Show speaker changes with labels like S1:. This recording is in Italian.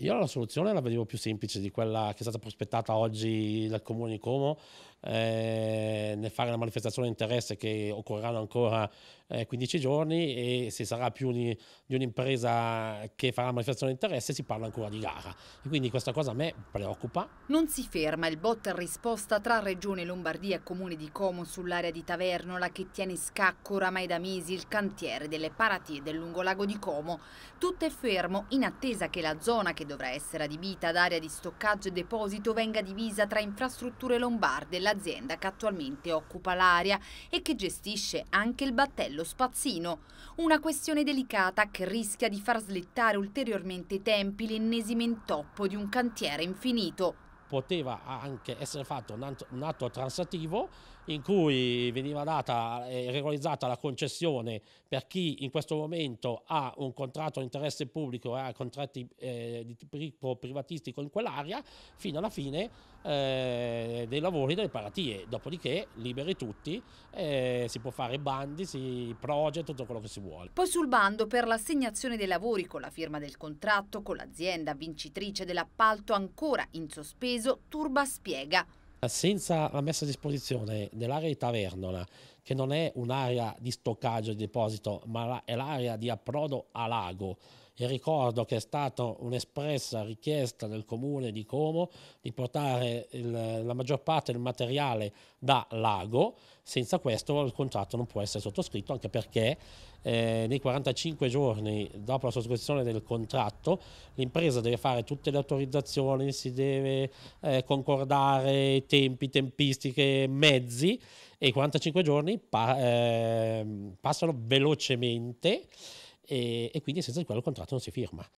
S1: Io la soluzione la vedevo più semplice di quella che è stata prospettata oggi dal Comune di Como eh, nel fare una manifestazione di interesse che occorreranno ancora eh, 15 giorni e se sarà più di, di un'impresa che farà manifestazione di interesse si parla ancora di gara. E quindi questa cosa a me preoccupa.
S2: Non si ferma il bot risposta tra Regione Lombardia e Comune di Como sull'area di Tavernola che tiene scacco oramai da mesi il cantiere delle paratie del lungolago di Como. Tutto è fermo in attesa che la zona che dovrà essere adibita ad area di stoccaggio e deposito, venga divisa tra infrastrutture lombarde, e l'azienda che attualmente occupa l'area e che gestisce anche il battello spazzino. Una questione delicata che rischia di far slittare ulteriormente i tempi l'ennesimo intoppo di un cantiere infinito
S1: poteva anche essere fatto un atto, transattivo in cui veniva data e eh, regolarizzata la concessione per chi in questo momento ha un contratto di interesse pubblico e ha contratti eh, di tipo privatistico in quell'area fino alla fine eh, dei lavori delle paratie. Dopodiché liberi tutti, eh, si può fare bandi, si proge, tutto quello che si vuole.
S2: Poi sul bando per l'assegnazione dei lavori con la firma del contratto con l'azienda vincitrice dell'appalto ancora in sospeso, Turba spiega
S1: eh, senza la messa a disposizione dell'area di Tavernola, che non è un'area di stoccaggio e di deposito, ma è l'area di approdo a lago, e ricordo che è stata un'espressa richiesta del comune di Como di portare il, la maggior parte del materiale da Lago, senza questo il contratto non può essere sottoscritto anche perché eh, nei 45 giorni dopo la sottoscrizione del contratto l'impresa deve fare tutte le autorizzazioni, si deve eh, concordare tempi, tempistiche, mezzi e i 45 giorni pa- eh,
S2: passano velocemente e, e quindi senza il quale il contratto non si firma.